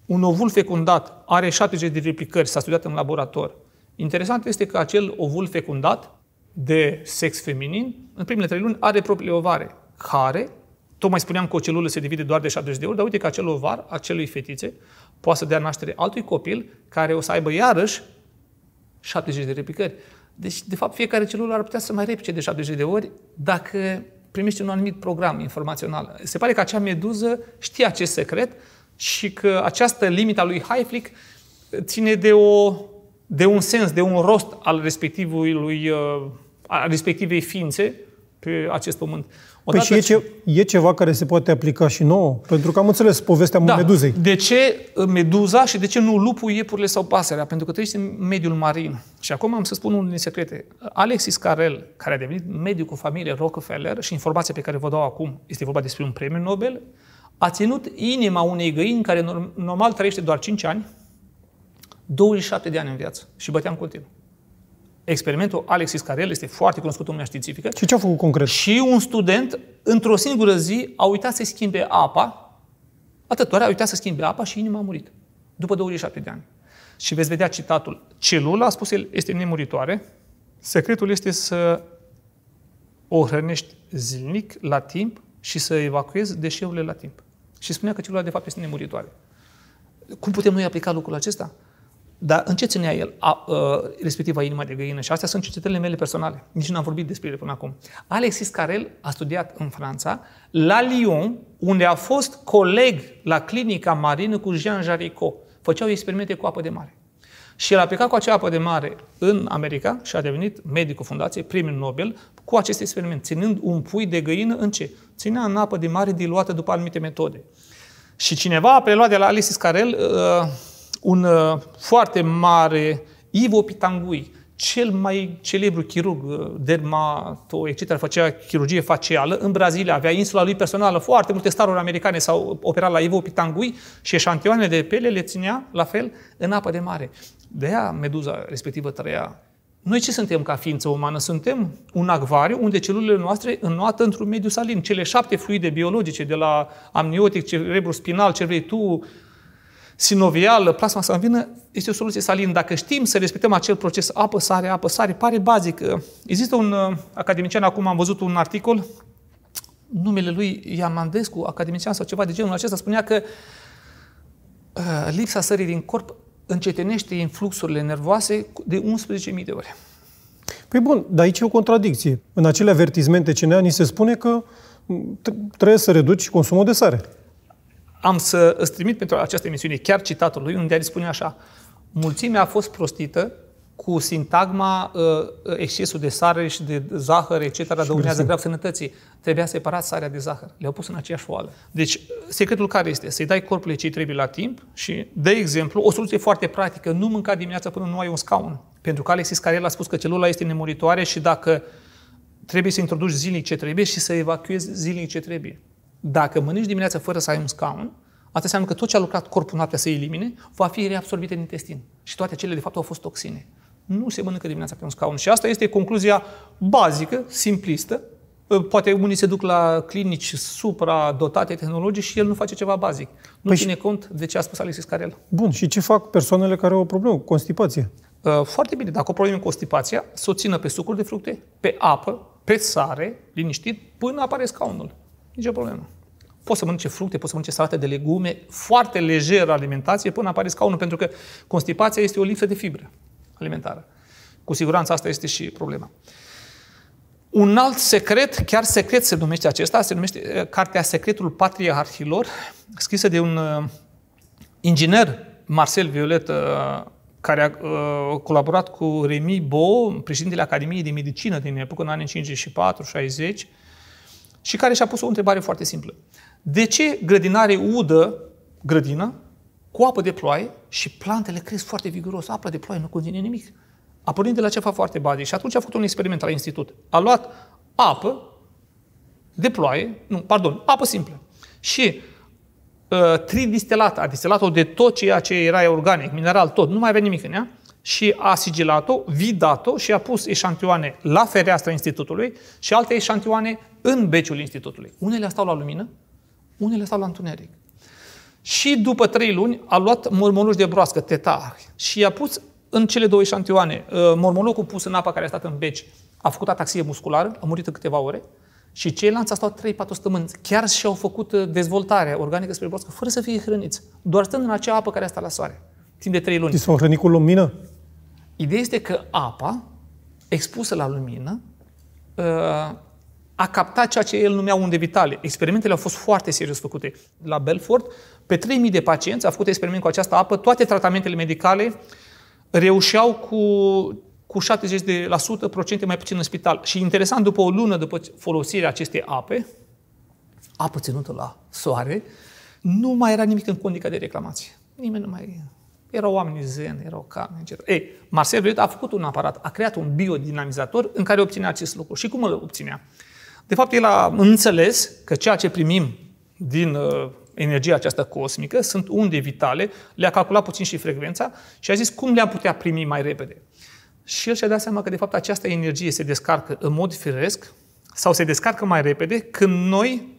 un ovul fecundat are 70 de replicări, s-a studiat în laborator, Interesant este că acel ovul fecundat de sex feminin, în primele trei luni, are propriile ovare, care, tocmai spuneam că o celulă se divide doar de 70 de ori, dar uite că acel ovar, acelui fetițe, poate să dea naștere altui copil care o să aibă iarăși 70 de replicări. Deci, de fapt, fiecare celulă ar putea să mai repice de 70 de ori dacă primește un anumit program informațional. Se pare că acea meduză știe acest secret și că această a lui Hayflick ține de o de un sens, de un rost al respectivului, uh, al respectivei ființe pe acest pământ. Păi Odată păi și e, ce, e ceva care se poate aplica și nouă? Pentru că am înțeles povestea da. meduzei. De ce uh, meduza și de ce nu lupul, iepurile sau pasărea? Pentru că trăiești în mediul marin. Și acum am să spun unul din secrete. Alexis Carel, care a devenit cu familie Rockefeller și informația pe care vă dau acum este vorba despre un premiu Nobel, a ținut inima unei găini care normal trăiește doar 5 ani, 27 de ani în viață și băteam continuu. Experimentul Alex Iscarel este foarte cunoscut în lumea științifică. Și ce a făcut concret? Și un student, într-o singură zi, a uitat să schimbe apa, atât doar a uitat să schimbe apa și inima a murit. După 27 de ani. Și veți vedea citatul. Celula, a spus el, este nemuritoare. Secretul este să o hrănești zilnic, la timp, și să evacuezi deșeurile la timp. Și spunea că celula, de fapt, este nemuritoare. Cum putem noi aplica lucrul acesta? Dar în ce ținea el, a, ă, a, respectiva inima de găină? Și astea sunt cercetările mele personale. Nici n-am vorbit despre ele până acum. Alexis Carel a studiat în Franța, la Lyon, unde a fost coleg la clinica marină cu Jean Jaricot. Făceau experimente cu apă de mare. Și el a plecat cu acea apă de mare în America și a devenit medicul fundației, primul Nobel, cu acest experiment, ținând un pui de găină în ce? Ținea în apă de mare diluată după anumite metode. Și cineva a preluat de la Alexis Carel uh, ă, un uh, foarte mare, Ivo Pitangui, cel mai celebru chirurg, uh, dermato, etc., făcea chirurgie facială. În Brazilia avea insula lui personală. Foarte multe staruri americane s-au operat la Ivo Pitangui și eșantioanele de pele le ținea, la fel, în apă de mare. De aia meduza respectivă trăia. Noi ce suntem ca ființă umană? Suntem un acvariu unde celulele noastre înnoată într-un mediu salin. Cele șapte fluide biologice, de la amniotic, cerebru spinal, ce vrei tu, sinovială, plasma sanguină, este o soluție salină. Dacă știm să respectăm acel proces apăsare, apăsare, pare bazic. Există un uh, academician, acum am văzut un articol, numele lui Iamandescu, academician sau ceva de genul acesta, spunea că uh, lipsa sării din corp încetenește influxurile nervoase de 11.000 de ore. Păi bun, dar aici e o contradicție. În acele avertismente CNA ni se spune că mm, trebuie să reduci consumul de sare am să îți trimit pentru această emisiune chiar citatul lui, unde el spune așa, mulțimea a fost prostită cu sintagma uh, uh excesul de sare și de zahăr, etc., dăunează grav sănătății. Trebuia separat sarea de zahăr. Le-au pus în aceeași oală. Deci, secretul care este? Să-i dai corpului ce trebuie la timp și, de exemplu, o soluție foarte practică, nu mânca dimineața până nu ai un scaun. Pentru că Alexis Carel a spus că celula este nemuritoare și dacă trebuie să introduci zilnic ce trebuie și să evacuezi zilnic ce trebuie. Dacă mănânci dimineața fără să ai un scaun, Asta înseamnă că tot ce a lucrat corpul noaptea să elimine, va fi reabsorbit în intestin. Și toate acele, de fapt, au fost toxine. Nu se mănâncă dimineața pe un scaun. Și asta este concluzia bazică, simplistă. Poate unii se duc la clinici supra-dotate tehnologic și el nu face ceva bazic. Nu păi ține și... cont de ce a spus Alexis Carel. Bun, și ce fac persoanele care au o problemă cu constipație? Uh, foarte bine, dacă o problemă cu constipația, să o țină pe sucuri de fructe, pe apă, pe sare, liniștit, până apare scaunul. Nicio problemă. Poți să mănânce fructe, poți să mănânce salate de legume, foarte lejeră alimentație până apare scaunul, pentru că constipația este o lipsă de fibră alimentară. Cu siguranță asta este și problema. Un alt secret, chiar secret se numește acesta, se numește eh, Cartea Secretul Patriarhilor, scrisă de un eh, inginer, Marcel Violet, eh, care a colaborat cu Remi Bo, președintele Academiei de Medicină din epoca în anii 54-60, și care și-a pus o întrebare foarte simplă. De ce grădinare udă grădină cu apă de ploaie și plantele cresc foarte viguros? Apa de ploaie nu conține nimic. A pornit de la ceva foarte bazic și atunci a făcut un experiment la institut. A luat apă de ploaie, nu, pardon, apă simplă și uh, tridistelată, a distelat-o de tot ceea ce era organic, mineral, tot, nu mai avea nimic în ea, și a sigilat-o, vidat-o și a pus eșantioane la fereastra institutului și alte eșantioane în beciul institutului. Unele stau la lumină, unele stau la întuneric. Și după trei luni a luat mormoluș de broască, tetar, și i-a pus în cele două eșantioane. Uh, Mormolucul pus în apa care a stat în beci a făcut ataxie musculară, a murit în câteva ore, și ceilalți au stat 3-4 stămâni. Chiar și-au făcut uh, dezvoltarea organică spre broască, fără să fie hrăniți, doar stând în acea apă care a stat la soare, timp de 3 luni. Și deci s-au hrănit cu lumină? Ideea este că apa, expusă la lumină, uh, a captat ceea ce el numea unde vitale. Experimentele au fost foarte serios făcute. La Belfort, pe 3000 de pacienți a făcut experiment cu această apă, toate tratamentele medicale reușeau cu cu 70% procente mai puțin în spital. Și interesant, după o lună după folosirea acestei ape, apă ținută la soare, nu mai era nimic în condica de reclamație. Nimeni nu mai erau oameni zen, erau calmi, etc. Ei, Marcel Breuil a făcut un aparat, a creat un biodinamizator în care obținea acest lucru. Și cum îl obținea? De fapt, el a înțeles că ceea ce primim din uh, energia aceasta cosmică sunt unde vitale, le-a calculat puțin și frecvența și a zis cum le-am putea primi mai repede. Și el și-a dat seama că, de fapt, această energie se descarcă în mod firesc sau se descarcă mai repede când noi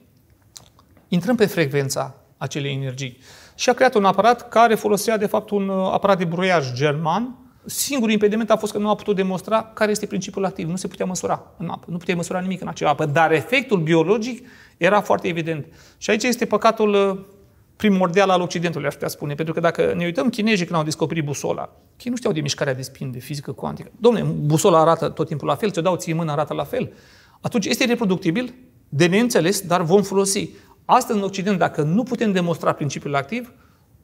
intrăm pe frecvența acelei energii și a creat un aparat care folosea, de fapt, un uh, aparat de broiaj german. Singurul impediment a fost că nu a putut demonstra care este principiul activ. Nu se putea măsura în apă. Nu putea măsura nimic în acea apă. Dar efectul biologic era foarte evident. Și aici este păcatul uh, primordial al Occidentului, aș putea spune. Pentru că dacă ne uităm, chinezii când au descoperit busola, ei nu știau de mișcarea de spin, de fizică cuantică. Domnule, busola arată tot timpul la fel, ți-o dau ție mână, arată la fel. Atunci este reproductibil, de neînțeles, dar vom folosi. Astăzi, în Occident, dacă nu putem demonstra principiul activ,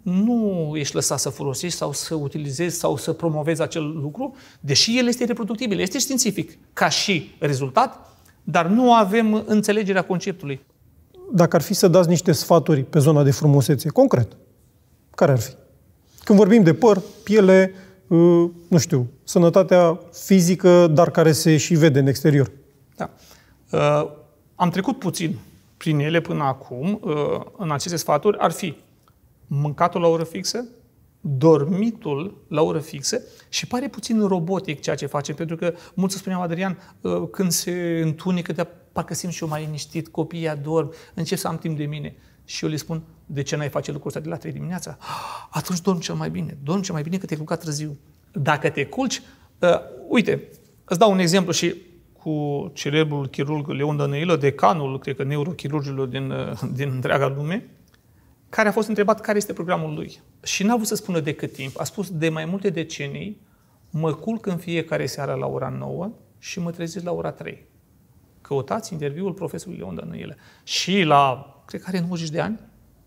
nu ești lăsat să folosești sau să utilizezi sau să promovezi acel lucru, deși el este reproductibil, este științific ca și rezultat, dar nu avem înțelegerea conceptului. Dacă ar fi să dați niște sfaturi pe zona de frumusețe, concret, care ar fi? Când vorbim de păr, piele, uh, nu știu, sănătatea fizică, dar care se și vede în exterior. Da. Uh, am trecut puțin prin ele până acum, ă, în aceste sfaturi, ar fi mâncatul la oră fixă, dormitul la oră fixă și pare puțin robotic ceea ce facem, pentru că mulți spuneau, Adrian, ă, când se întunecă, de parcă simt și eu mai liniștit, copiii adorm, încep să am timp de mine. Și eu le spun, de ce n-ai face lucrul ăsta de la 3 dimineața? Ah, atunci dormi cel mai bine, dormi cel mai bine că te-ai târziu. Dacă te culci, uh, uite, îți dau un exemplu și cu celebrul chirurg Leon Dănăilă, decanul, cred că, neurochirurgilor din, din întreaga lume, care a fost întrebat care este programul lui. Și n-a vrut să spună de cât timp. A spus de mai multe decenii, mă culc în fiecare seară la ora 9 și mă trezesc la ora 3. Căutați interviul profesorului Leon Dănăilă. Și la, cred că are 90 de ani,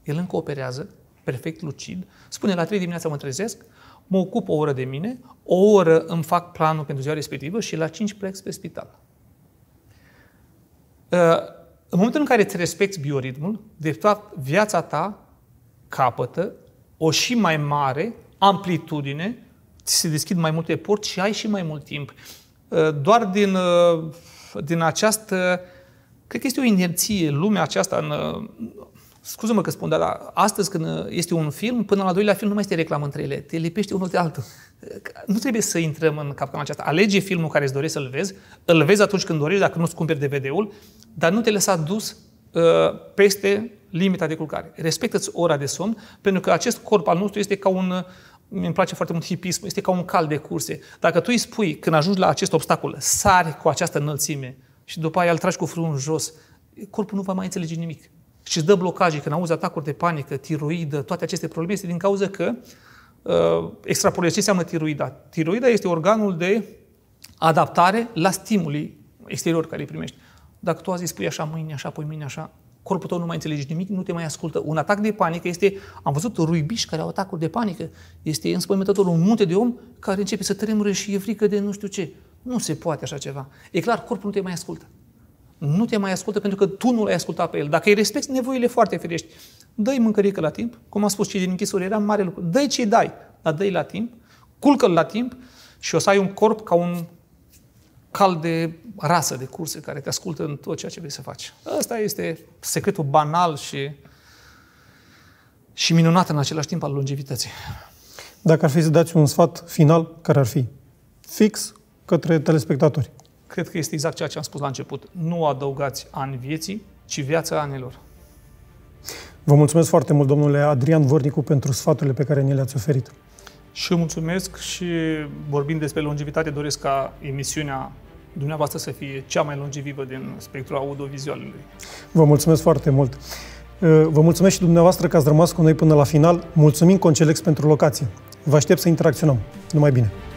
el încă operează, perfect lucid, spune la 3 dimineața mă trezesc, mă ocup o oră de mine, o oră îmi fac planul pentru ziua respectivă și la 5 plec spre spital. În momentul în care îți respecti bioritmul, de fapt, viața ta capătă o și mai mare amplitudine, ți se deschid mai multe porți și ai și mai mult timp. Doar din, din această, cred că este o inerție, lumea aceasta, în, scuză-mă că spun, dar da, astăzi când este un film, până la doilea film nu mai este reclamă între ele, te lipește unul de altul. Nu trebuie să intrăm în capcana aceasta. Alege filmul care îți dorești să-l vezi, îl vezi atunci când dorești, dacă nu-ți cumperi DVD-ul, dar nu te lăsa dus uh, peste limita de culcare. Respectă-ți ora de somn, pentru că acest corp al nostru este ca un, uh, îmi place foarte mult hipism, este ca un cal de curse. Dacă tu îi spui, când ajungi la acest obstacol, sari cu această înălțime și după aia îl tragi cu frunul jos, corpul nu va mai înțelege nimic. Și îți dă blocaje, când auzi atacuri de panică, tiroidă, toate aceste probleme, este din cauza că Uh, extrapolez ce înseamnă tiroida. Tiroida este organul de adaptare la stimuli exterior care îi primești. Dacă tu azi spui așa, mâine așa, apoi mâine așa, corpul tău nu mai înțelege nimic, nu te mai ascultă. Un atac de panică este, am văzut ruibiși care au atacul de panică, este înspăimântător un munte de om care începe să tremure și e frică de nu știu ce. Nu se poate așa ceva. E clar, corpul nu te mai ascultă. Nu te mai ascultă pentru că tu nu l-ai ascultat pe el. Dacă îi respecti nevoile foarte firești, dă-i mâncărică la timp, cum am spus cei din închisuri, era mare lucru, dă-i ce dai, dar dă-i la timp, culcă-l la timp și o să ai un corp ca un cal de rasă de curse care te ascultă în tot ceea ce vrei să faci. Ăsta este secretul banal și, și minunat în același timp al longevității. Dacă ar fi să dați un sfat final, care ar fi? Fix către telespectatori. Cred că este exact ceea ce am spus la început. Nu adăugați ani vieții, ci viața anilor. Vă mulțumesc foarte mult, domnule Adrian Vornicu, pentru sfaturile pe care ni le-ați oferit. Și eu mulțumesc și vorbind despre longevitate, doresc ca emisiunea dumneavoastră să fie cea mai longevivă din spectrul audiovizualului. Vă mulțumesc foarte mult! Uh, vă mulțumesc și dumneavoastră că ați rămas cu noi până la final. Mulțumim Concelex pentru locație. Vă aștept să interacționăm. Numai bine!